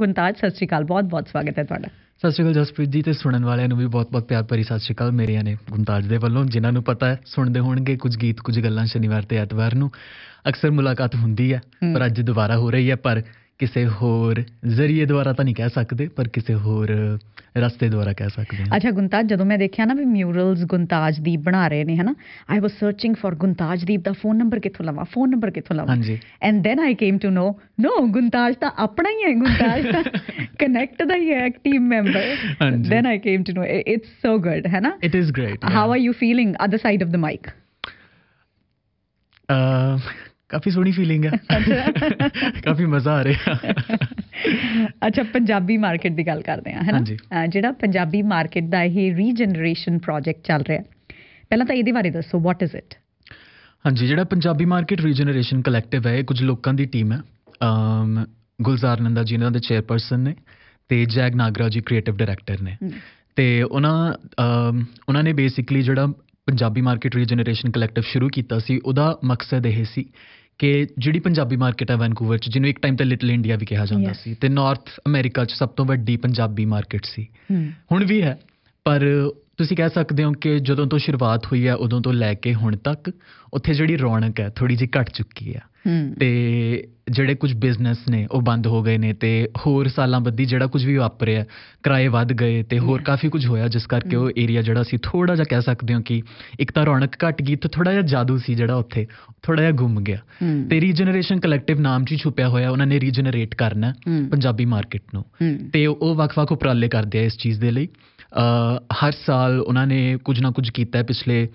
ਗੁੰਤਾਜ ਸਤਿ ਸ਼੍ਰੀ ਅਕਾਲ ਬਹੁਤ-ਬਹੁਤ ਸਵਾਗਤ ਹੈ ਤੁਹਾਡਾ ਸਤਿ ਸ਼੍ਰੀ ਅਕਾਲ ਜਸਪ੍ਰੀਤ ਜੀ ਤੇ ਸੁਣਨ ਵਾਲਿਆਂ ਨੂੰ ਵੀ ਬਹੁਤ-ਬਹੁਤ ਪਿਆਰ ਭਰੀ ਸਤਿ ਸ਼੍ਰੀ ਅਕਾਲ ਮੇਰੀਆਂ ਨੇ ਗੁੰਤਾਜ ਦੇ ਵੱਲੋਂ ਜਿਨ੍ਹਾਂ ਨੂੰ ਪਤਾ ਹੈ ਸੁਣਦੇ ਹੋਣਗੇ ਕੁਝ ਗੀਤ ਕੁਝ ਗੱਲਾਂ ਸ਼ਨੀਵਾਰ ਤੇ ਐਤਵਾਰ ਨੂੰ ਅਕਸਰ ਮੁਲਾਕਾਤ ਹੁੰਦੀ ਹੈ ਪਰ ਅੱਜ ਦੁਬਾਰਾ ਹੋ ਰਹੀ ਹੈ ਪਰ ਕਿਸੇ ਹੋਰ ਜ਼ਰੀਏ ਦੁਆਰਾ ਤਾਂ ਨਹੀਂ ਕਹਿ ਸਕਦੇ ਪਰ ਕਿਸੇ ਹੋਰ ਰਸਤੇ ਦੁਆਰਾ ਕਹਿ ਸਕਦੇ ਹਾਂ ਅੱਛਾ ਗੁੰਤਾਜ ਜਦੋਂ ਮੈਂ ਦੇਖਿਆ ਨਾ ਵੀ ਮਿਊਰਲਸ ਗੁੰਤਾਜ ਦੀ ਬਣਾ ਰਹੇ ਨੇ ਹਨਾ I was searching for Guntajdeep ਦਾ ਫੋਨ ਨੰਬਰ ਕਿੱਥੋਂ ਲਵਾਂ ਫੋਨ ਨੰਬਰ ਕਿੱਥੋਂ ਲਵਾਂ ਹਾਂਜੀ and then I came to know no Guntaj ਤਾਂ ਆਪਣਾ ਹੀ ਹੈ ਗੁੰਤਾਜ ਦਾ ਕਨੈਕਟ ਦਾ ਹੀ ਹੈ team member then I came to know it's so good ਹਨਾ it is great how are you feeling other side of the mike ਅ ਕਾਫੀ ਸੋਹਣੀ ਫੀਲਿੰਗ ਹੈ ਕਾਫੀ ਮਜ਼ਾ ਆ ਰਿਹਾ ਅੱਛਾ ਪੰਜਾਬੀ ਮਾਰਕੀਟ ਦੀ ਗੱਲ ਕਰਦੇ ਆ ਹੈਨਾ ਜਿਹੜਾ ਪੰਜਾਬੀ ਮਾਰਕੀਟ ਦਾ ਇਹ ਰੀਜਨਰੇਸ਼ਨ ਪ੍ਰੋਜੈਕਟ ਚੱਲ ਰਿਹਾ ਪਹਿਲਾਂ ਤਾਂ ਇਹਦੇ ਬਾਰੇ ਦੱਸੋ ਵਾਟ ਇਜ਼ ਇਟ ਹਾਂਜੀ ਜਿਹੜਾ ਪੰਜਾਬੀ ਮਾਰਕੀਟ ਰੀਜਨਰੇਸ਼ਨ ਕਲੈਕਟਿਵ ਹੈ ਇਹ ਕੁਝ ਲੋਕਾਂ ਦੀ ਟੀਮ ਹੈ ਅਮ ਗੁਲਜ਼ਾਰ ਨੰਦਾ ਜੀ ਨੇ ਉਹਦੇ ਚੇਅਰਪਰਸਨ ਨੇ ਤੇ ਜੈਗ ਨਾਗਰਾ ਜੀ ਕ੍ਰੀਏਟਿਵ ਡਾਇਰੈਕਟਰ ਨੇ ਤੇ ਉਹਨਾਂ ਉਹਨਾਂ ਨੇ ਬੇਸਿਕਲੀ ਜਿਹੜਾ ਪੰਜਾਬੀ ਮਾਰਕੀਟ ਰੀਜਨਰੇਸ਼ਨ ਕਲੈਕਟਿਵ ਸ਼ੁਰੂ ਕੀਤਾ ਸੀ ਉਹਦਾ ਮਕਸਦ ਇਹ ਸੀ ਕਿ ਜਿਹੜੀ ਪੰਜਾਬੀ ਮਾਰਕੀਟ ਹੈ ਵੈਨਕੂਵਰ 'ਚ ਜਿਹਨੂੰ ਇੱਕ ਟਾਈਮ ਤੇ ਲਿਟਲ ਇੰਡੀਆ ਵੀ ਕਿਹਾ ਜਾਂਦਾ ਸੀ ਤੇ ਨਾਰਥ ਅਮਰੀਕਾ 'ਚ ਸਭ ਤੋਂ ਵੱਡੀ ਪੰਜਾਬੀ ਮਾਰਕੀਟ ਸੀ ਹੁਣ ਵੀ ਹੈ ਪਰ ਤੁਸੀਂ ਕਹਿ ਸਕਦੇ ਹੋ ਕਿ ਜਦੋਂ ਤੋਂ ਸ਼ੁਰੂਆਤ ਹੋਈ ਹੈ ਉਦੋਂ ਤੋਂ ਲੈ ਕੇ ਹੁਣ ਤੱਕ ਉੱਥੇ ਜਿਹੜੀ ਰੌਣਕ ਹੈ ਥੋੜੀ ਜਿਹੀ ਘਟ ਚੁੱਕੀ ਹੈ ਤੇ ਜਿਹੜੇ ਕੁਝ ਬਿਜ਼ਨਸ ਨੇ ਉਹ ਬੰਦ ਹੋ ਗਏ ਨੇ ਤੇ ਹੋਰ ਸਾਲਾਂ ਬੱਦੀ ਜਿਹੜਾ ਕੁਝ ਵੀ ਰਿਹਾ ਕਿਰਾਏ ਵੱਧ ਗਏ ਤੇ ਹੋਰ ਕਾਫੀ ਕੁਝ ਹੋਇਆ ਜਿਸ ਕਰਕੇ ਉਹ ਏਰੀਆ ਜਿਹੜਾ ਸੀ ਥੋੜਾ ਜਿਹਾ ਕਹਿ ਸਕਦੇ ਹਾਂ ਕਿ ਇੱਕ ਤਾਂ ਰੌਣਕ ਘਟ ਗਈ ਤੇ ਥੋੜਾ ਜਿਹਾ ਜਾਦੂ ਸੀ ਜਿਹੜਾ ਉੱਥੇ ਥੋੜਾ ਜਿਹਾ ਗੁੰਮ ਗਿਆ ਤੇ ਰੀਜਨਰੇਸ਼ਨ ਕਲੈਕਟਿਵ ਨਾਮ 'ਚ ਛੁਪਿਆ ਹੋਇਆ ਉਹਨਾਂ ਨੇ ਰੀਜਨਰੇਟ ਕਰਨਾ ਪੰਜਾਬੀ ਮਾਰਕੀਟ ਨੂੰ ਤੇ ਉਹ ਵਕਫਾ ਕੋ ਉਪਰਾਲੇ ਕਰਦੇ ਆ ਇਸ ਚੀਜ਼ ਦੇ ਲਈ ਹਰ ਸਾਲ ਉਹਨਾਂ ਨੇ ਕੁਝ ਨਾ ਕੁਝ ਕੀਤਾ ਹੈ ਪਿਛਲੇ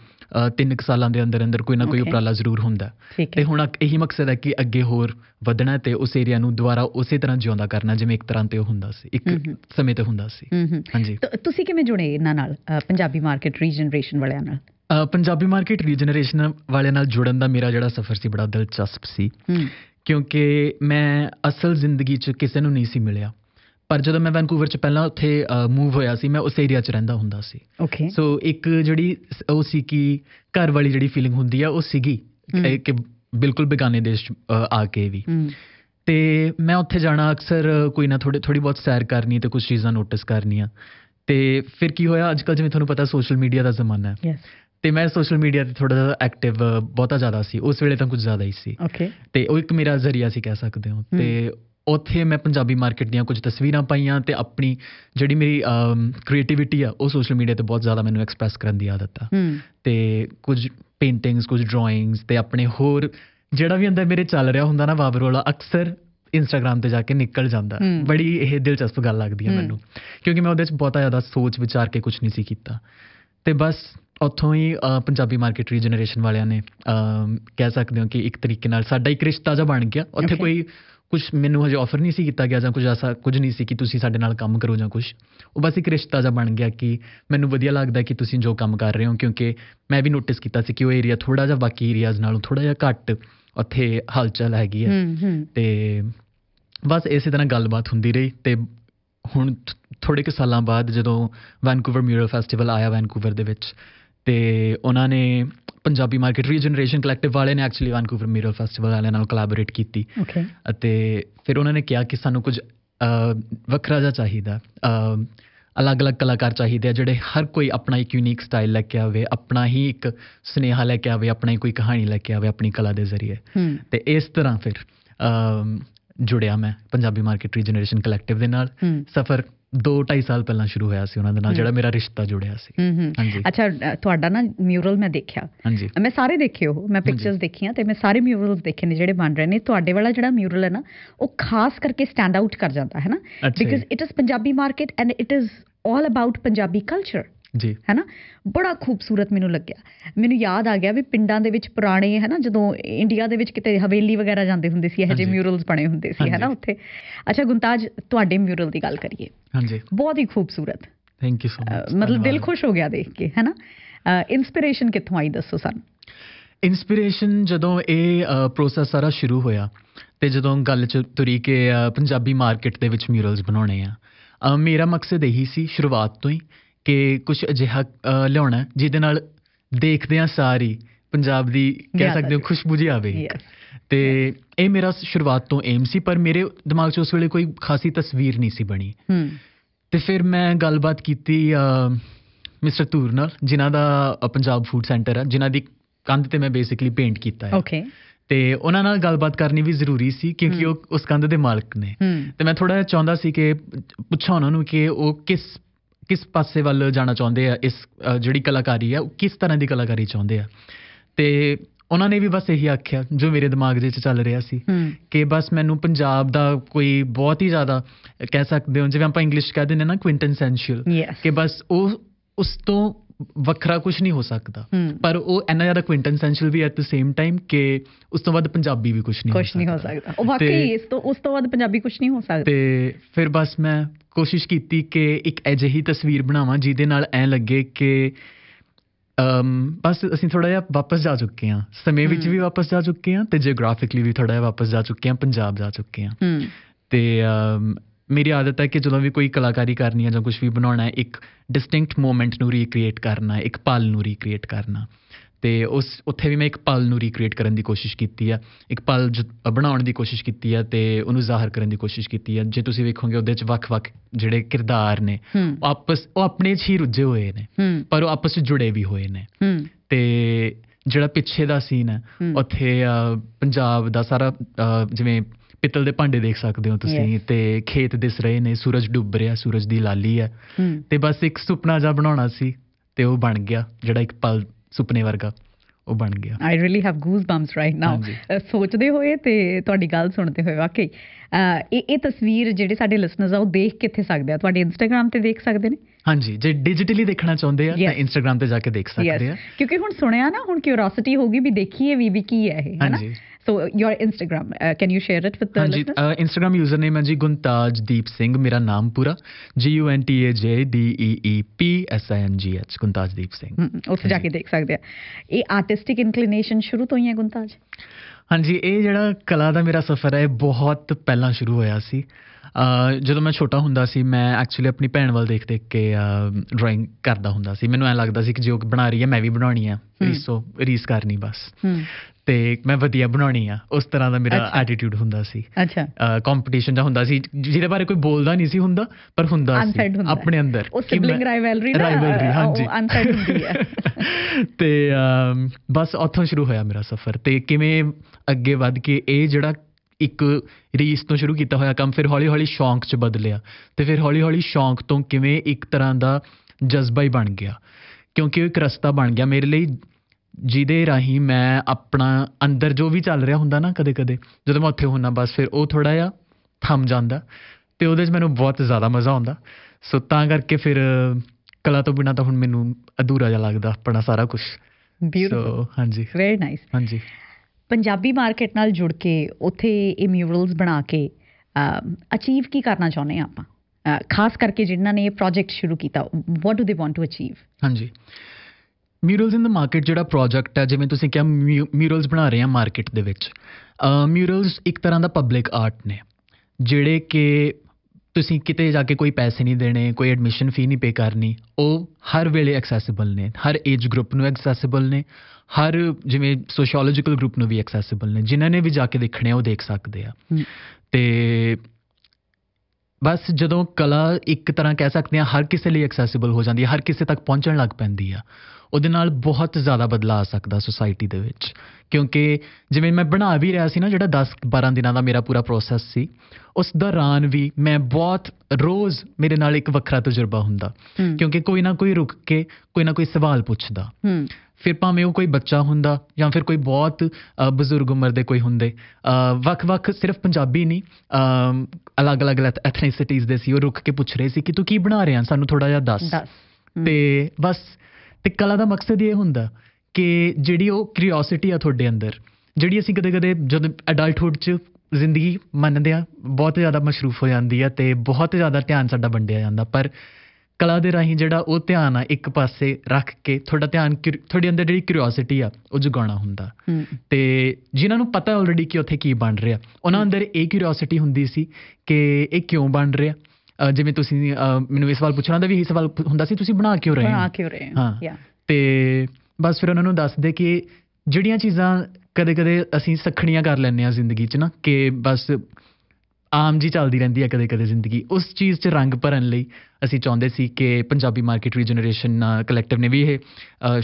3 ਸਾਲਾਂ ਦੇ ਅੰਦਰ ਅੰਦਰ ਕੋਈ ਨਾ ਕੋਈ ਉਪਰਾਲਾ ਜ਼ਰੂਰ ਹੁੰਦਾ ਤੇ ਹੁਣ ਇਹੀ ਮਕਸਦ ਹੈ ਕਿ ਅੱਗੇ ਹੋਰ ਵਧਣਾ ਤੇ ਉਸ ਏਰੀਆ ਨੂੰ ਦੁਬਾਰਾ ਉਸੇ ਤਰ੍ਹਾਂ ਜਿਉਂਦਾ ਕਰਨਾ ਜਿਵੇਂ ਇੱਕ ਤਰ੍ਹਾਂ ਤੇ ਉਹ ਹੁੰਦਾ ਸੀ ਇੱਕ ਸਮੇਂ ਤੇ ਹੁੰਦਾ ਸੀ ਹਾਂਜੀ ਤੁਸੀਂ ਕਿਵੇਂ ਜੁੜੇ ਇਹਨਾਂ ਨਾਲ ਪੰਜਾਬੀ ਮਾਰਕੀਟ ਰੀਜਨਰੇਸ਼ਨ ਵਾਲਿਆਂ ਨਾਲ ਪੰਜਾਬੀ ਮਾਰਕੀਟ ਰੀਜਨਰੇਸ਼ਨ ਵਾਲਿਆਂ ਨਾਲ ਜੁੜਨ ਦਾ ਮੇਰਾ ਜਿਹੜਾ ਸਫ਼ਰ ਸੀ ਬੜਾ ਦਿਲਚਸਪ ਸੀ ਕਿਉਂਕਿ ਮੈਂ ਅਸਲ ਜ਼ਿੰਦਗੀ 'ਚ ਕਿਸੇ ਨੂੰ ਨਹੀਂ ਸੀ ਮਿਲਿਆ ਪਰ ਜਦੋਂ ਮੈਂ ਵੈਨਕੂਵਰ ਚ ਪਹਿਲਾਂ ਉੱਥੇ ਮੂਵ ਹੋਇਆ ਸੀ ਮੈਂ ਉਸ ਏਰੀਆ ਚ ਰਹਿੰਦਾ ਹੁੰਦਾ ਸੀ ਓਕੇ ਸੋ ਇੱਕ ਜਿਹੜੀ ਉਹ ਸੀ ਕਿ ਘਰ ਵਾਲੀ ਜਿਹੜੀ ਫੀਲਿੰਗ ਹੁੰਦੀ ਆ ਉਹ ਸੀਗੀ ਕਿ ਬਿਲਕੁਲ ਬਿਗਾਨੇ ਦੇਸ਼ ਆ ਕੇ ਵੀ ਤੇ ਮੈਂ ਉੱਥੇ ਜਾਣਾ ਅਕਸਰ ਕੋਈ ਨਾ ਥੋੜੀ ਥੋੜੀ ਬਹੁਤ ਸੈਰ ਕਰਨੀ ਤੇ ਕੁਝ ਚੀਜ਼ਾਂ ਨੋਟਿਸ ਕਰਨੀਆਂ ਤੇ ਫਿਰ ਕੀ ਹੋਇਆ ਅੱਜਕੱਲ ਜਿਵੇਂ ਤੁਹਾਨੂੰ ਪਤਾ ਸੋਸ਼ਲ ਮੀਡੀਆ ਦਾ ਜ਼ਮਾਨਾ ਹੈ ਤੇ ਮੈਂ ਸੋਸ਼ਲ ਮੀਡੀਆ ਤੇ ਥੋੜਾ ਜਿਹਾ ਐਕਟਿਵ ਬਹੁਤਾ ਜ਼ਿਆਦਾ ਸੀ ਉਸ ਵੇਲੇ ਤਾਂ ਕੁਝ ਜ਼ਿਆਦਾ ਹੀ ਸੀ ਓਕੇ ਤੇ ਉਹ ਇੱਕ ਮੇਰਾ ਜ਼ਰੀਆ ਸੀ ਕਹਿ ਸਕਦੇ ਹਾਂ ਤੇ ਉੱਥੇ ਮੈਂ ਪੰਜਾਬੀ ਮਾਰਕੀਟ ਦੀਆਂ ਕੁਝ ਤਸਵੀਰਾਂ ਪਾਈਆਂ ਤੇ ਆਪਣੀ ਜਿਹੜੀ ਮੇਰੀ ਕ੍ਰੀਏਟੀਵਿਟੀ ਆ ਉਹ ਸੋਸ਼ਲ ਮੀਡੀਆ ਤੇ ਬਹੁਤ ਜ਼ਿਆਦਾ ਮੈਨੂੰ ਐਕਸਪ੍ਰੈਸ ਕਰਨ ਦੀ ਆਦਤ ਆ ਤੇ ਕੁਝ ਪੇਂਟਿੰਗਸ ਕੁਝ ਡਰਾਇੰਗਸ ਤੇ ਆਪਣੇ ਹੋਰ ਜਿਹੜਾ ਵੀ ਅੰਦਰ ਮੇਰੇ ਚੱਲ ਰਿਹਾ ਹੁੰਦਾ ਨਾ ਵਾਵਰੋਲਾ ਅਕਸਰ ਇੰਸਟਾਗ੍ਰam ਤੇ ਜਾ ਕੇ ਨਿਕਲ ਜਾਂਦਾ ਬੜੀ ਇਹ ਦਿਲਚਸਪ ਗੱਲ ਲੱਗਦੀ ਹੈ ਮੈਨੂੰ ਕਿਉਂਕਿ ਮੈਂ ਉਹਦੇ ਵਿੱਚ ਬਹੁਤਾ ਜ਼ਿਆਦਾ ਸੋਚ ਵਿਚਾਰ ਕੇ ਕੁਝ ਨਹੀਂ ਸੀ ਕੀਤਾ ਤੇ ਬਸ ਉੱਥੋਂ ਹੀ ਪੰਜਾਬੀ ਮਾਰਕੀਟ ਰੀਜਨਰੇਸ਼ਨ ਵਾਲਿਆਂ ਨੇ ਕਹਿ ਸਕਦੇ ਹਾਂ ਕਿ ਇੱਕ ਤਰੀਕੇ ਨਾਲ ਸਾਡਾ ਇੱਕ ਰਿਸ਼ਤਾ ਜਿਹਾ ਬਣ ਗਿਆ ਉੱਥੇ ਕੋਈ ਕੁਝ ਮੈਨੂੰ ਹਜੇ ਆਫਰ ਨਹੀਂ ਸੀ ਕੀਤਾ ਗਿਆ ਜਾਂ ਕੁਝ ਐਸਾ ਕੁਝ ਨਹੀਂ ਸੀ ਕਿ ਤੁਸੀਂ ਸਾਡੇ ਨਾਲ ਕੰਮ ਕਰੋ ਜਾਂ ਕੁਝ ਉਹ ਬਸ ਇੱਕ ਰਿਸ਼ਤਾ ਜਾਂ ਬਣ ਗਿਆ ਕਿ ਮੈਨੂੰ ਵਧੀਆ ਲੱਗਦਾ ਕਿ ਤੁਸੀਂ ਜੋ ਕੰਮ ਕਰ ਰਹੇ ਹੋ ਕਿਉਂਕਿ ਮੈਂ ਵੀ ਨੋਟਿਸ ਕੀਤਾ ਸੀ ਕਿ ਉਹ ਏਰੀਆ ਥੋੜਾ ਜਿਹਾ ਬਾਕੀ ਏਰੀਆਜ਼ ਨਾਲੋਂ ਥੋੜਾ ਜਿਹਾ ਘੱਟ ਉੱਥੇ ਹਲਚਲ ਹੈਗੀ ਹੈ ਤੇ ਬਸ ਇਸੇ ਤਰ੍ਹਾਂ ਗੱਲਬਾਤ ਹੁੰਦੀ ਰਹੀ ਤੇ ਹੁਣ ਥੋੜੇ ਕੁ ਸਾਲਾਂ ਬਾਅਦ ਜਦੋਂ ਵੈਨਕੂਵਰ ਮਿਊਰਲ ਫੈਸਟੀਵਲ ਆਇਆ ਵੈਨਕੂਵਰ ਦੇ ਵਿੱਚ ਤੇ ਉਹਨਾਂ ਨੇ ਪੰਜਾਬੀ ਮਾਰਕੀਟ ਰੀਜਨਰੇਸ਼ਨ ਕਲੈਕਟਿਵ ਵਾਲੇ ਨੇ ਐਕਚੁਅਲੀ ਵੈਨਕੂਵਰ ਮਿਰਰ ਫੈਸਟੀਵਲ ਵਾਲੇ ਨਾਲ ਕੋਲੈਬੋਰੇਟ ਕੀਤੀ ਅਤੇ ਫਿਰ ਉਹਨਾਂ ਨੇ ਕਿਹਾ ਕਿ ਸਾਨੂੰ ਕੁਝ ਵੱਖਰਾ ਜਿਹਾ ਚਾਹੀਦਾ ਅਲੱਗ-ਅਲੱਗ ਕਲਾਕਾਰ ਚਾਹੀਦੇ ਆ ਜਿਹੜੇ ਹਰ ਕੋਈ ਆਪਣਾ ਇੱਕ ਯੂਨੀਕ ਸਟਾਈਲ ਲੈ ਕੇ ਆਵੇ ਆਪਣਾ ਹੀ ਇੱਕ ਸਨੇਹਾ ਲੈ ਕੇ ਆਵੇ ਆਪਣੀ ਕੋਈ ਕਹਾਣੀ ਲੈ ਕੇ ਆਵੇ ਆਪਣੀ ਕਲਾ ਦੇ ਜ਼ਰੀਏ ਤੇ ਇਸ ਤਰ੍ਹਾਂ ਫਿਰ ਜੁੜਿਆ ਮੈਂ ਪੰਜਾਬੀ ਮਾਰਕੀਟ ਰੀਜਨਰੇਸ਼ਨ ਕਲੈਕਟਿਵ ਦੇ ਨਾਲ ਸਫਰ 2 2.5 ਸਾਲ ਪਹਿਲਾਂ ਸ਼ੁਰੂ ਹੋਇਆ ਸੀ ਉਹਨਾਂ ਦੇ ਨਾਲ ਜਿਹੜਾ ਮੇਰਾ ਰਿਸ਼ਤਾ ਜੁੜਿਆ ਸੀ ਹਾਂਜੀ ਅੱਛਾ ਤੁਹਾਡਾ ਨਾ ਮਿਊਰਲ ਮੈਂ ਦੇਖਿਆ ਮੈਂ ਸਾਰੇ ਦੇਖੇ ਉਹ ਮੈਂ ਪਿਕਚਰਸ ਦੇਖੀਆਂ ਤੇ ਮੈਂ ਸਾਰੇ ਮਿਊਰਲਸ ਦੇਖੇ ਨੇ ਜਿਹੜੇ ਬਣ ਰਹੇ ਨੇ ਤੁਹਾਡੇ ਵਾਲਾ ਜਿਹੜਾ ਮਿਊਰਲ ਹੈ ਨਾ ਉਹ ਖਾਸ ਕਰਕੇ ਸਟੈਂਡ ਆਊਟ ਕਰ ਜਾਂਦਾ ਹੈ ਨਾ because it is Punjabi market and it is all about Punjabi culture ਜੀ ਹੈਨਾ ਬੜਾ ਖੂਬਸੂਰਤ ਮੈਨੂੰ ਲੱਗਿਆ ਮੈਨੂੰ ਯਾਦ ਆ ਗਿਆ ਵੀ ਪਿੰਡਾਂ ਦੇ ਵਿੱਚ ਪੁਰਾਣੇ ਹੈਨਾ ਜਦੋਂ ਇੰਡੀਆ ਦੇ ਵਿੱਚ ਕਿਤੇ ਹਵੇਲੀ ਵਗੈਰਾ ਜਾਂਦੇ ਹੁੰਦੇ ਸੀ ਇਹ ਜਿਹੇ ਮਿਊਰਲਸ ਬਣੇ ਹੁੰਦੇ ਸੀ ਹੈਨਾ ਉੱਥੇ ਅੱਛਾ ਗੁੰਤਾਜ ਤੁਹਾਡੇ ਮਿਊਰਲ ਦੀ ਗੱਲ ਕਰੀਏ ਹਾਂਜੀ ਬਹੁਤ ਹੀ ਖੂਬਸੂਰਤ ਥੈਂਕ ਯੂ ਸੋ ਮਚ ਮਤਲਬ ਦਿਲ ਖੁਸ਼ ਹੋ ਗਿਆ ਦੇਖ ਕੇ ਹੈਨਾ ਇਨਸਪੀਰੇਸ਼ਨ ਕਿੱਥੋਂ ਆਈ ਦੱਸੋ ਸਰ ਇਨਸਪੀਰੇਸ਼ਨ ਜਦੋਂ ਇਹ ਪ੍ਰੋਸੈਸ ਸਾਰਾ ਸ਼ੁਰੂ ਹੋਇਆ ਤੇ ਜਦੋਂ ਗੱਲ ਚ ਤੁਰੀ ਕੇ ਪੰਜਾਬੀ ਮਾਰਕੀਟ ਦੇ ਵਿੱਚ ਮਿਊਰਲਸ ਬਣਾਉਣੇ ਆ ਮੇਰਾ ਮਕਸਦ ਇਹੀ ਸੀ ਸ਼ੁਰੂਆਤ ਤੋਂ ਹੀ ਕਿ ਕੁਝ ਅਜਿਹਾ ਲਿਆਉਣਾ ਜਿਹਦੇ ਨਾਲ ਦੇਖਦੇ ਆ ਸਾਰੀ ਪੰਜਾਬ ਦੀ ਕਹਿ ਸਕਦੇ ਹੋ ਖੁਸ਼ਬੂ ਜੀ ਆਵੇ ਤੇ ਇਹ ਮੇਰਾ ਸ਼ੁਰੂਆਤ ਤੋਂ ਏਮ ਸੀ ਪਰ ਮੇਰੇ ਦਿਮਾਗ 'ਚ ਉਸ ਵੇਲੇ ਕੋਈ ਖਾਸੀ ਤਸਵੀਰ ਨਹੀਂ ਸੀ ਬਣੀ ਤੇ ਫਿਰ ਮੈਂ ਗੱਲਬਾਤ ਕੀਤੀ ਮਿਸਟਰ ਤੂਰ ਨਾਲ ਜਿਨ੍ਹਾਂ ਦਾ ਪੰਜਾਬ ਫੂਡ ਸੈਂਟਰ ਹੈ ਜਿਨ੍ਹਾਂ ਦੀ ਕੰਧ ਤੇ ਮੈਂ ਬੇਸਿਕਲੀ ਪੇਂਟ ਕੀਤਾ ਹੈ ਓਕੇ ਤੇ ਉਹਨਾਂ ਨਾਲ ਗੱਲਬਾਤ ਕਰਨੀ ਵੀ ਜ਼ਰੂਰੀ ਸੀ ਕਿਉਂਕਿ ਉਹ ਉਸ ਕੰਧ ਦੇ ਮਾਲਕ ਨੇ ਤੇ ਮੈਂ ਥੋੜਾ ਚਾਹੁੰਦਾ ਸੀ ਕਿ ਪੁੱਛਾਂ ਉਹਨਾਂ ਨੂੰ ਕਿ ਉਹ ਕਿਸ ਕਿਸ ਪਾਸੇ ਵੱਲ ਜਾਣਾ ਚਾਹੁੰਦੇ ਆ ਇਸ ਜਿਹੜੀ ਕਲਾਕਾਰੀ ਆ ਕਿਸ ਤਰ੍ਹਾਂ ਦੀ ਕਲਾਕਾਰੀ ਚਾਹੁੰਦੇ ਆ ਤੇ ਉਹਨਾਂ ਨੇ ਵੀ ਬਸ ਇਹੀ ਆਖਿਆ ਜੋ ਮੇਰੇ ਦਿਮਾਗ ਦੇ ਵਿੱਚ ਚੱਲ ਰਿਹਾ ਸੀ ਕਿ ਬਸ ਮੈਨੂੰ ਪੰਜਾਬ ਦਾ ਕੋਈ ਬਹੁਤ ਹੀ ਜ਼ਿਆਦਾ ਕਹਿ ਸਕਦੇ ਹਾਂ ਜਿਵੇਂ ਆਪਾਂ ਇੰਗਲਿਸ਼ ਕਹਿੰਦੇ ਨੇ ਨਾ ਕੁਇੰਟੈਂਸੈਂਸ਼ੀਅਲ ਕਿ ਬਸ ਉਹ ਉਸ ਤੋਂ ਵੱਖਰਾ ਕੁਝ ਨਹੀਂ ਹੋ ਸਕਦਾ ਪਰ ਉਹ ਇੰਨਾ ਜ਼ਿਆਦਾ ਕੁਇੰਟੈਂਸੈਂਸ਼ੀਅਲ ਵੀ ਐਟ ਦ ਸੇਮ ਟਾਈਮ ਕਿ ਉਸ ਤੋਂ ਬਾਅਦ ਪੰਜਾਬੀ ਵੀ ਕੁਝ ਨਹੀਂ ਕੁਝ ਨਹੀਂ ਹੋ ਸਕਦਾ ਉਹ ਵਾਕਈ ਇਸ ਤੋਂ ਉਸ ਤੋਂ ਬਾਅਦ ਪੰਜਾਬੀ ਕੁਝ ਨਹੀਂ ਹੋ ਸਕਦਾ ਤੇ ਫਿਰ ਬਸ ਮੈਂ ਕੋਸ਼ਿਸ਼ ਕੀਤੀ ਕਿ ਇੱਕ ਅਜਿਹੀ ਤਸਵੀਰ ਬਣਾਵਾਂ ਜਿਹਦੇ ਨਾਲ ਐ ਲੱਗੇ ਕਿ ਅਮ ਬਸ ਅਸੀਂ ਥੋੜਾ ਜਿਹਾ ਵਾਪਸ ਜਾ ਚੁੱਕੇ ਹਾਂ ਸਮੇਂ ਵਿੱਚ ਵੀ ਵਾਪਸ ਜਾ ਚੁੱਕੇ ਹਾਂ ਤੇ ਜੀਓਗ੍ਰਾਫਿਕਲੀ ਵੀ ਥੋੜਾ ਜਿਹਾ ਵਾਪਸ ਜਾ ਚੁੱਕੇ ਹਾਂ ਪੰਜਾਬ ਜਾ ਚੁੱਕੇ ਹਾਂ ਤੇ ਅਮ ਮੇਰੀ ਆਦਤ ਹੈ ਕਿ ਜਦੋਂ ਵੀ ਕੋਈ ਕਲਾਕਾਰੀ ਕਰਨੀ ਹੈ ਜਾਂ ਕੁਝ ਵੀ ਬਣਾਉਣਾ ਹੈ ਇੱਕ ਡਿਸਟਿੰਕਟ ਮੂਮੈਂਟ ਨੂੰ ਰੀਕ੍ਰੀਏਟ ਕਰਨਾ ਇੱਕ ਪਲ ਨੂੰ ਰੀਕ੍ਰੀਏਟ ਕਰਨਾ ਤੇ ਉਸ ਉੱਥੇ ਵੀ ਮੈਂ ਇੱਕ ਪਲ ਨੂੰ ਰੀਕ੍ਰੀਏਟ ਕਰਨ ਦੀ ਕੋਸ਼ਿਸ਼ ਕੀਤੀ ਆ ਇੱਕ ਪਲ ਬਣਾਉਣ ਦੀ ਕੋਸ਼ਿਸ਼ ਕੀਤੀ ਆ ਤੇ ਉਹਨੂੰ ਜ਼ਾਹਰ ਕਰਨ ਦੀ ਕੋਸ਼ਿਸ਼ ਕੀਤੀ ਆ ਜੇ ਤੁਸੀਂ ਵੇਖੋਗੇ ਉਹਦੇ ਵਿੱਚ ਵੱਖ-ਵੱਖ ਜਿਹੜੇ ਕਿਰਦਾਰ ਨੇ ਆਪਸ ਉਹ ਆਪਣੇ 'ਚ ਹੀ ਰੁੱਝੇ ਹੋਏ ਨੇ ਪਰ ਉਹ ਆਪਸ ਵਿੱਚ ਜੁੜੇ ਵੀ ਹੋਏ ਨੇ ਤੇ ਜਿਹੜਾ ਪਿੱਛੇ ਦਾ ਸੀਨ ਹੈ ਉੱਥੇ ਪੰਜਾਬ ਦਾ ਸਾਰਾ ਜਿਵੇਂ ਪਿੱਤਲ ਦੇ ਭਾਂਡੇ ਦੇਖ ਸਕਦੇ ਹੋ ਤੁਸੀਂ ਤੇ ਖੇਤ ਦਿਸ ਰਹੇ ਨੇ ਸੂਰਜ ਡੁੱਬ ਰਿਹਾ ਸੂਰਜ ਦੀ ਲਾਲੀ ਹੈ ਤੇ ਬਸ ਇੱਕ ਸੁਪਨਾ ਜਿਹਾ ਬਣਾਉਣਾ ਸੀ ਤੇ ਉਹ ਬਣ ਗਿਆ ਜਿਹੜਾ ਇੱਕ ਪਲ ਸੁਪਨੇ ਵਰਗਾ ਉਹ ਬਣ ਗਿਆ I really have goosebumps right now ਸੋਚਦੇ ਹੋਏ ਤੇ ਤੁਹਾਡੀ ਗੱਲ ਸੁਣਦੇ ਹੋਏ ਵਾਕਈ ਇਹ ਇਹ ਤਸਵੀਰ ਜਿਹੜੇ ਸਾਡੇ ਲਿਸਨਰਸ ਆ ਉਹ ਦੇਖ ਕਿੱਥੇ ਸਕਦੇ ਆ ਤੁਹਾਡੇ ਇੰਸਟਾਗ੍ਰam ਤੇ ਦੇਖ ਸਕਦੇ ਨੇ ਹਾਂਜੀ ਜੇ ਡਿਜੀਟਲੀ ਦੇਖਣਾ ਚਾਹੁੰਦੇ ਆ ਤਾਂ ਇੰਸਟਾਗ੍ਰam ਤੇ ਜਾ ਕੇ ਦੇਖ ਸਕਦੇ ਆ ਕਿਉਂਕਿ ਹੁਣ ਸੁਣਿਆ ਨਾ ਹੁਣ ਕਿਉਰਿਓਸਿਟੀ ਹੋਗੀ ਵੀ ਦੇਖੀਏ ਵੀ ਵੀ ਕੀ ਹੈ ਇਹ ਹਨਾ so your Instagram can you share it with the ਹਾਂਜੀ ਇੰਸਟਾਗ੍ਰam ਯੂਜ਼ਰ ਨੇਮ ਹੈ ਜੀ ਗੁੰਤਾਜ ਦੀਪ ਸਿੰਘ ਮੇਰਾ ਨਾਮ ਪੂਰਾ G U N T A J D E E P S I N G H ਦੀਪ ਸਿੰਘ ਉੱਥੇ ਜਾ ਕੇ ਦੇਖ ਸਕਦੇ ਆ ਇਹ ਆਰਟਿਸਟਿਕ ਇਨਕਲੀਨੇਸ਼ਨ ਸ਼ੁਰੂ ਤੋਂ ਹੀ ਹੈ ਗੁੰਤਾਜ ਹਾਂਜੀ ਇਹ ਜਿਹੜਾ ਕਲਾ ਦਾ ਮੇਰਾ ਸਫ਼ਰ ਹੈ ਬਹੁਤ ਪਹਿਲਾਂ ਸ਼ੁਰੂ ਹੋਇਆ ਸੀ ਜਦੋਂ ਮੈਂ ਛੋਟਾ ਹੁੰਦਾ ਸੀ ਮੈਂ ਐਕਚੁਅਲੀ ਆਪਣੀ ਭੈਣ ਵੱਲ ਦੇਖ ਦੇਖ ਕੇ ਡਰਾਇੰਗ ਕਰਦਾ ਹੁੰਦਾ ਸੀ ਮੈਨੂੰ ਐ ਲੱਗਦਾ ਸੀ ਕਿ ਜੋ ਬਣਾ ਰਹੀ ਹੈ ਮੈਂ ਵੀ ਬਣਾਉਣੀ ਆ ਰੀਸੋ ਰੀਸ ਕਰਨੀ ਬਸ ਤੇ ਮੈਂ ਵਧੀਆ ਬਣਾਉਣੀ ਆ ਉਸ ਤਰ੍ਹਾਂ ਦਾ ਮੇਰਾ ਐਟੀਟਿਊਡ ਹੁੰਦਾ ਸੀ ਅੱਛਾ ਕੰਪੀਟੀਸ਼ਨ ਦਾ ਹੁੰਦਾ ਸੀ ਜਿਹਦੇ ਬਾਰੇ ਕੋਈ ਬੋਲਦਾ ਨਹੀਂ ਸੀ ਹੁੰਦਾ ਪਰ ਹੁੰਦਾ ਸੀ ਆਪਣੇ ਅੰਦਰ ਉਹ ਸਿਬਲਿੰਗ ਰਾਈਵਲਰੀ ਨਾ ਹਾਂਜੀ ਅਨਸਾਈਡ ਹੁੰਦੀ ਹੈ ਤੇ ਬਸ ਉੱਥੋਂ ਸ਼ੁਰੂ ਹੋਇਆ ਮੇਰਾ ਸਫ਼ਰ ਤੇ ਕਿਵੇਂ ਅੱਗੇ ਵੱਧ ਕੇ ਇਹ ਜਿਹੜਾ ਇੱਕ ਰੀਸ ਤੋਂ ਸ਼ੁਰੂ ਕੀਤਾ ਹੋਇਆ ਕੰਮ ਫਿਰ ਹੌਲੀ-ਹੌਲੀ ਸ਼ੌਂਕ 'ਚ ਬਦਲਿਆ ਤੇ ਫਿਰ ਹੌਲੀ-ਹੌਲੀ ਸ਼ੌਂਕ ਤੋਂ ਕਿਵੇਂ ਇੱਕ ਤਰ੍ਹਾਂ ਦਾ ਜਜ਼ਬਾ ਹੀ ਬਣ ਗਿਆ ਕਿਉਂਕਿ ਉਹ ਇੱਕ ਰਸਤਾ ਬਣ ਗਿਆ ਮੇਰੇ ਲਈ ਜਿਹਦੇ ਰਾਹੀਂ ਮੈਂ ਆਪਣਾ ਅੰਦਰ ਜੋ ਵੀ ਚੱਲ ਰਿਹਾ ਹੁੰਦਾ ਨਾ ਕਦੇ-ਕਦੇ ਜਦੋਂ ਮੈਂ ਉੱਥੇ ਹੁੰਨਾ ਬਸ ਫਿਰ ਉਹ ਥੋੜਾ ਜਿਹਾ ਥੰਮ ਜਾਂਦਾ ਤੇ ਉਹਦੇ 'ਚ ਮੈਨੂੰ ਬਹੁਤ ਜ਼ਿਆਦਾ ਮਜ਼ਾ ਆਉਂਦਾ ਸੋ ਤਾਂ ਕਰਕੇ ਫਿਰ ਕਲਾ ਤੋਂ ਬਿਨਾ ਤਾਂ ਹੁਣ ਮੈਨੂੰ ਅਧੂਰਾ ਜਿਹਾ ਲੱਗਦਾ ਆਪਣਾ ਸਾਰਾ ਕੁਝ ਬਿਊਟੀਫੁਲ ਹਾਂਜੀ ਵੈਰੀ ਨਾਈਸ ਹਾਂਜੀ ਪੰਜਾਬੀ ਮਾਰਕੀਟ ਨਾਲ ਜੁੜ ਕੇ ਉੱਥੇ ਇਹ ਮਿਊਰਲਸ ਬਣਾ ਕੇ ਅਚੀਵ ਕੀ ਕਰਨਾ ਚਾਹੁੰਦੇ ਆ ਆਪਾਂ ਖਾਸ ਕਰਕੇ ਜਿਨ੍ਹਾਂ ਨੇ ਇਹ ਪ੍ਰੋਜੈਕਟ ਸ਼ੁਰੂ ਕੀਤਾ what do they want to achieve ਹਾਂਜੀ ਮਿਊਰਲਸ ਇਨ ਦਾ ਮਾਰਕੀਟ ਜਿਹੜਾ ਪ੍ਰੋਜੈਕਟ ਹੈ ਜਿਵੇਂ ਤੁਸੀਂ ਕਿਹਾ ਮਿਊਰਲਸ ਬਣਾ ਰਹੇ ਆ ਮਾਰਕੀਟ ਦੇ ਵਿੱਚ ਮਿਊਰਲਸ ਇੱਕ ਤਰ੍ਹਾਂ ਦਾ ਪਬਲਿਕ ਆਰਟ ਨੇ ਜਿਹੜੇ ਕਿ ਤੁਸੀਂ ਕਿਤੇ ਜਾ ਕੇ ਕੋਈ ਪੈਸੇ ਨਹੀਂ ਦੇਣੇ ਕੋਈ ਐਡਮਿਸ਼ਨ ਫੀ ਨਹੀਂ ਪੇ ਕਰਨੀ ਉਹ ਹਰ ਵੇਲੇ ਐਕਸੈਸਿਬਲ ਨੇ ਹਰ ਏਜ ਗਰੁੱਪ ਨੂੰ ਐਕਸੈਸਿਬਲ ਨੇ ਹਰ ਜਿਵੇਂ ਸੋਸ਼ੀਓਲੋਜੀਕਲ ਗਰੁੱਪ ਨੂੰ ਵੀ ਐਕਸੈਸਿਬਲ ਨੇ ਜਿਨ੍ਹਾਂ ਨੇ ਵੀ ਜਾ ਕੇ ਦੇਖਣੇ ਉਹ ਦੇਖ ਸਕਦੇ ਆ ਤੇ ਬਸ ਜਦੋਂ ਕਲਾ ਇੱਕ ਤਰ੍ਹਾਂ ਕਹਿ ਸਕਦੇ ਆ ਹਰ ਕਿਸੇ ਲਈ ਐਕਸੈਸਿਬਲ ਹੋ ਜਾਂਦੀ ਹੈ ਹਰ ਕਿਸੇ ਤੱਕ ਪਹੁੰਚਣ ਲੱਗ ਪੈਂਦੀ ਆ ਉਹਦੇ ਨਾਲ ਬਹੁਤ ਜ਼ਿਆਦਾ ਬਦਲਾ ਆ ਸਕਦਾ ਸੋਸਾਇਟੀ ਦੇ ਵਿੱਚ ਕਿਉਂਕਿ ਜਿਵੇਂ ਮੈਂ ਬਣਾ ਵੀ ਰਿਹਾ ਸੀ ਨਾ ਜਿਹੜਾ 10 12 ਦਿਨਾਂ ਦਾ ਮੇਰਾ ਪੂਰਾ ਪ੍ਰੋਸੈਸ ਸੀ ਉਸ ਦੌਰਾਨ ਵੀ ਮੈਂ ਬਹੁਤ ਰੋਜ਼ ਮੇਰੇ ਨਾਲ ਇੱਕ ਵੱਖਰਾ ਤਜਰਬਾ ਹੁੰਦਾ ਕਿਉਂਕਿ ਕੋਈ ਨਾ ਕੋਈ ਰੁਕ ਕੇ ਕੋਈ ਨਾ ਕੋਈ ਸਵਾਲ ਪੁੱਛਦਾ ਫਿਰ ਭਾਵੇਂ ਉਹ ਕੋਈ ਬੱਚਾ ਹੁੰਦਾ ਜਾਂ ਫਿਰ ਕੋਈ ਬਹੁਤ ਬਜ਼ੁਰਗ ਉਮਰ ਦੇ ਕੋਈ ਹੁੰਦੇ ਵੱਖ-ਵੱਖ ਸਿਰਫ ਪੰਜਾਬੀ ਨਹੀਂ ਅਲੱਗ-ਅਲੱਗ ਐਥਨਿਸਿਟੀਜ਼ ਦੇ ਸੀ ਉਹ ਰੁੱਕ ਕੇ ਪੁੱਛ ਰਹੇ ਸੀ ਕਿ ਤੂੰ ਕੀ ਬਣਾ ਰਿਹਾ ਸਾਨੂੰ ਥੋੜਾ ਜਿਹਾ ਦੱਸ ਤੇ ਬਸ ਤੇ ਕਲਾ ਦਾ ਮਕਸਦ ਇਹ ਹੁੰਦਾ ਕਿ ਜਿਹੜੀ ਉਹ ਕਿਉਰਿਓਸਿਟੀ ਆ ਤੁਹਾਡੇ ਅੰਦਰ ਜਿਹੜੀ ਅਸੀਂ ਕਦੇ-ਕਦੇ ਜਦ ਐਡਲਟਹੂਡ 'ਚ ਜ਼ਿੰਦਗੀ ਮੰਨਦੇ ਆ ਬਹੁਤ ਜ਼ਿਆਦਾ ਮਸ਼ਰੂਫ ਹੋ ਜਾਂਦੀ ਆ ਤੇ ਬਹੁਤ ਜ਼ਿਆਦਾ ਧਿਆਨ ਸਾਡਾ ਵੰਡਿਆ ਜਾਂਦਾ ਪਰ ਕਲਾ ਦੇ ਰਾਹੀਂ ਜਿਹੜਾ ਉਹ ਧਿਆਨ ਆ ਇੱਕ ਪਾਸੇ ਰੱਖ ਕੇ ਤੁਹਾਡਾ ਧਿਆਨ ਤੁਹਾਡੇ ਅੰਦਰ ਜਿਹੜੀ ਕਿਉਰਿਓਸਿਟੀ ਆ ਉਹ ਜਗਾਉਣਾ ਹੁੰਦਾ ਤੇ ਜਿਨ੍ਹਾਂ ਨੂੰ ਪਤਾ ਆਲਰੇਡੀ ਕਿ ਉੱਥੇ ਕੀ ਬਣ ਰਿਹਾ ਉਹਨਾਂ ਅੰਦਰ ਇਹ ਕਿਉਰਿਓਸਿਟੀ ਹੁੰਦੀ ਸੀ ਕਿ ਇਹ ਕਿਉਂ ਬਣ ਰਿਹਾ ਜਿਵੇਂ ਤੁਸੀਂ ਮੈਨੂੰ ਇਹ ਸਵਾਲ ਪੁੱਛਣਾ ਤਾਂ ਵੀ ਇਹ ਸਵਾਲ ਹੁੰਦਾ ਸੀ ਤੁਸੀਂ ਬਣਾ ਕਿਉਂ ਰਹੇ ਹੋ ਬਣਾ ਕਿਉਂ ਰਹੇ ਹਾਂ ਤੇ ਬਸ ਫਿਰ ਉਹਨਾਂ ਨੂੰ ਦੱਸਦੇ ਕਿ ਜਿਹੜੀਆਂ ਚੀਜ਼ਾਂ ਕਦੇ-ਕਦੇ ਅਸੀਂ ਸਖਣੀਆਂ ਕਰ ਲੈਂਦੇ ਆ ਜ਼ਿੰਦਗੀ 'ਚ ਨਾ ਕਿ ਬਸ ਆਮ ਜੀ ਚੱਲਦੀ ਰਹਿੰਦੀ ਹੈ ਕਦੇ ਕਦੇ ਜ਼ਿੰਦਗੀ ਉਸ ਚੀਜ਼ 'ਚ ਰੰਗ ਭਰਨ ਲਈ ਅਸੀਂ ਚਾਹੁੰਦੇ ਸੀ ਕਿ ਪੰਜਾਬੀ ਮਾਰਕੀਟ ਰੀਜਨਰੇਸ਼ਨ ਕਲੈਕਟਿਵ ਨੇ ਵੀ ਇਹ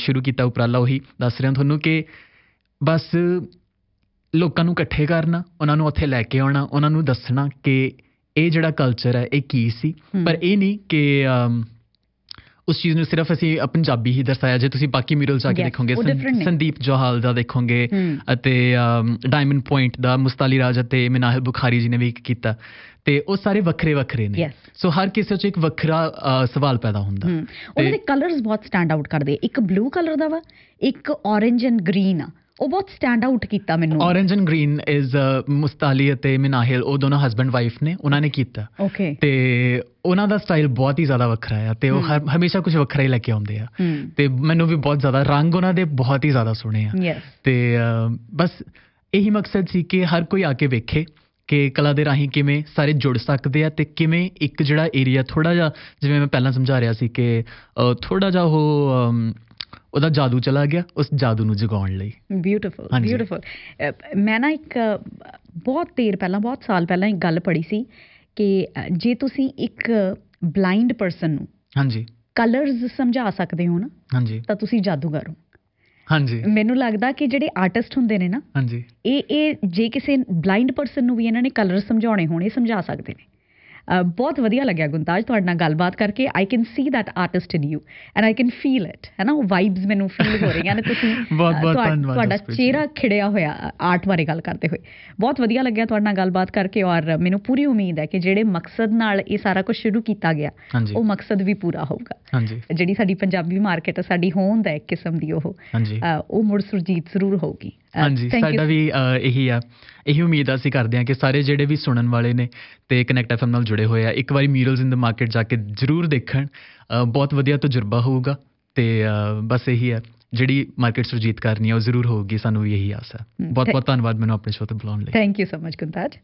ਸ਼ੁਰੂ ਕੀਤਾ ਉਪਰਾਲਾ ਉਹੀ ਦੱਸ ਰਿਹਾ ਤੁਹਾਨੂੰ ਕਿ ਬਸ ਲੋਕਾਂ ਨੂੰ ਇਕੱਠੇ ਕਰਨਾ ਉਹਨਾਂ ਨੂੰ ਉੱਥੇ ਲੈ ਕੇ ਆਉਣਾ ਉਹਨਾਂ ਨੂੰ ਦੱਸਣਾ ਕਿ ਇਹ ਜਿਹੜਾ ਕਲਚਰ ਹੈ ਇਹ ਕੀ ਸੀ ਪਰ ਇਹ ਨਹੀਂ ਕਿ ਉਸ ਚੀਜ਼ ਨੂੰ ਸਿਰਫ ਅਸੀਂ ਪੰਜਾਬੀ ਹੀ ਦਰਸਾਇਆ ਜੇ ਤੁਸੀਂ ਬਾਕੀ ਮਿਰਲ ਜਾ ਕੇ ਦੇਖੋਗੇ ਸੰਦੀਪ ਜੋਹਾਲ ਦਾ ਦੇਖੋਗੇ ਅਤੇ ਡਾਇਮੰਡ ਪੁਆਇੰਟ ਦਾ ਮੁਸਤਾਲੀ ਰਾਜ ਅਤੇ ਮਨਾਹਿਲ ਬੁਖਾਰੀ ਜੀ ਨੇ ਵੀ ਕੀਤਾ ਤੇ ਉਹ ਸਾਰੇ ਵੱਖਰੇ ਵੱਖਰੇ ਨੇ ਸੋ ਹਰ ਕਿਸੇ 'ਚ ਇੱਕ ਵੱਖਰਾ ਸਵਾਲ ਪੈਦਾ ਹੁੰਦਾ ਉਹਨਾਂ ਦੇ ਕਲਰਸ ਬਹੁਤ ਸਟੈਂਡ ਆਊਟ ਕਰਦੇ ਇੱਕ ਬਲੂ ਕਲਰ ਦਾ ਵਾ ਇੱਕ ਔਰੇਂਜ ਐਂਡ ਗ੍ਰੀਨ ਆ ਉਹ ਬਹੁਤ ਸਟੈਂਡ ਆਊਟ ਕੀਤਾ ਮੈਨੂੰ orange and green is Mustali ਅਤੇ ਮਿਨਾਹਿਲ ਉਹ ਦੋਨੋਂ ਹਸਬੰਡ ਵਾਈਫ ਨੇ ਉਹਨਾਂ ਨੇ ਕੀਤਾ ਓਕੇ ਤੇ ਉਹਨਾਂ ਦਾ ਸਟਾਈਲ ਬਹੁਤ ਹੀ ਜ਼ਿਆਦਾ ਵੱਖਰਾ ਆ ਤੇ ਉਹ ਹਮੇਸ਼ਾ ਕੁਝ ਵੱਖਰਾ ਹੀ ਲੈ ਕੇ ਆਉਂਦੇ ਆ ਤੇ ਮੈਨੂੰ ਵੀ ਬਹੁਤ ਜ਼ਿਆਦਾ ਰੰਗ ਉਹਨਾਂ ਦੇ ਬਹੁਤ ਹੀ ਜ਼ਿਆਦਾ ਸੋਹਣੇ ਆ ਤੇ ਬਸ ਇਹੀ ਮਕਸਦ ਸੀ ਕਿ ਹਰ ਕੋਈ ਆ ਕੇ ਵੇਖੇ ਕਿ ਕਲਾ ਦੇ ਰਾਹੀਂ ਕਿਵੇਂ ਸਾਰੇ ਜੁੜ ਸਕਦੇ ਆ ਤੇ ਕਿਵੇਂ ਇੱਕ ਜਿਹੜਾ ਏਰੀਆ ਥੋੜਾ ਜਿਹਾ ਜਿਵੇਂ ਮੈਂ ਪਹਿਲਾਂ ਸਮਝਾ ਰਿਹਾ ਸੀ ਕਿ ਥੋੜਾ ਜਿਹਾ ਉਹ ਉਹਦਾ ਜਾਦੂ ਚਲਾ ਗਿਆ ਉਸ ਜਾਦੂ ਨੂੰ ਜਗਾਉਣ ਲਈ ਬਿਊਟੀਫੁਲ ਬਿਊਟੀਫੁਲ ਮੈਂ ਨਾ ਇੱਕ ਬਹੁਤ ਤੇਰ ਪਹਿਲਾਂ ਬਹੁਤ ਸਾਲ ਪਹਿਲਾਂ ਇੱਕ ਗੱਲ ਪੜ੍ਹੀ ਸੀ ਕਿ ਜੇ ਤੁਸੀਂ ਇੱਕ ਬਲਾਈਂਡ ਪਰਸਨ ਨੂੰ ਹਾਂਜੀ ਕਲਰਸ ਸਮਝਾ ਸਕਦੇ ਹੋ ਨਾ ਹਾਂਜੀ ਤਾਂ ਤੁਸੀਂ ਜਾਦੂਗਰ ਹੋ ਹਾਂਜੀ ਮੈਨੂੰ ਲੱਗਦਾ ਕਿ ਜਿਹੜੇ ਆਰਟਿਸਟ ਹੁੰਦੇ ਨੇ ਨਾ ਹਾਂਜੀ ਇਹ ਇਹ ਜੇ ਕਿਸੇ ਬਲਾਈਂਡ ਪਰਸਨ ਨੂੰ ਵੀ ਇਹਨਾਂ ਨੇ ਕਲਰ ਸਮਝਾਉਣੇ ਹੋਣੇ ਸਮਝਾ ਸਕਦੇ ਨੇ ਬਹੁਤ ਵਧੀਆ ਲੱਗਿਆ ਗੁੰਤਾਜ ਤੁਹਾਡੇ ਨਾਲ ਗੱਲਬਾਤ ਕਰਕੇ I can see that artist in you and I can feel it ਹੈ ਨਾ ਵਾਈਬਸ ਮੈਨੂੰ ਫੀਲ ਹੋ ਰਹੀਆਂ ਨੇ ਤੁਸੀਂ ਤੁਹਾਡਾ ਚਿਹਰਾ ਖਿੜਿਆ ਹੋਇਆ ਆਰਟ ਬਾਰੇ ਗੱਲ ਕਰਦੇ ਹੋਏ ਬਹੁਤ ਵਧੀਆ ਲੱਗਿਆ ਤੁਹਾਡੇ ਨਾਲ ਗੱਲਬਾਤ ਕਰਕੇ ਔਰ ਮੈਨੂੰ ਪੂਰੀ ਉਮੀਦ ਹੈ ਕਿ ਜਿਹੜੇ ਮਕਸਦ ਨਾਲ ਇਹ ਸਾਰਾ ਕੁਝ ਸ਼ੁਰੂ ਕੀਤਾ ਗਿਆ ਉਹ ਮਕਸਦ ਵੀ ਪੂਰਾ ਹੋਊਗਾ ਜਿਹੜੀ ਸਾਡੀ ਪੰਜਾਬੀ ਮਾਰਕੀਟ ਹੈ ਸਾਡੀ ਹੋਂਦ ਹੈ ਇੱਕ ਕਿਸਮ ਦੀ ਉਹ ਉਹ ਮੁੜ ਸੁਰਜੀਤ ਜ਼ਰੂਰ ਹੋਊਗੀ ਹਾਂਜੀ ਸਾਡਾ ਵੀ ਇਹੀ ਆ ਇਹੀ ਉਮੀਦ ਅਸੀਂ ਕਰਦੇ ਹਾਂ ਕਿ ਸਾਰੇ ਜਿਹੜੇ ਵੀ ਸੁਣਨ ਵਾਲੇ ਨੇ ਤੇ ਕਨੈਕਟ ਐਫਐਮ ਨਾਲ ਜੁੜੇ ਹੋਏ ਆ ਇੱਕ ਵਾਰੀ ਮੀਰਲਸ ਇਨ ਦ ਮਾਰਕੀਟ ਜਾ ਕੇ ਜ਼ਰੂਰ ਦੇਖਣ ਬਹੁਤ ਵਧੀਆ ਤਜਰਬਾ ਹੋਊਗਾ ਤੇ ਬਸ ਇਹੀ ਹੈ ਜਿਹੜੀ ਮਾਰਕੀਟ ਸੁਰਜੀਤ ਕਰਨੀ ਹੈ ਉਹ ਜ਼ਰੂਰ ਹੋਊਗੀ ਸਾਨੂੰ ਇਹੀ ਆਸ ਹੈ ਬਹੁਤ ਬਹੁਤ ਧੰਨਵਾਦ ਮੈਨੂੰ ਆਪਣੇ ਸ਼ੋਅ ਤੇ ਬੁਲਾਉਣ ਲਈ ਥੈਂਕ ਯੂ ਸੋ ਮਚ ਗੁੰਤਾਜ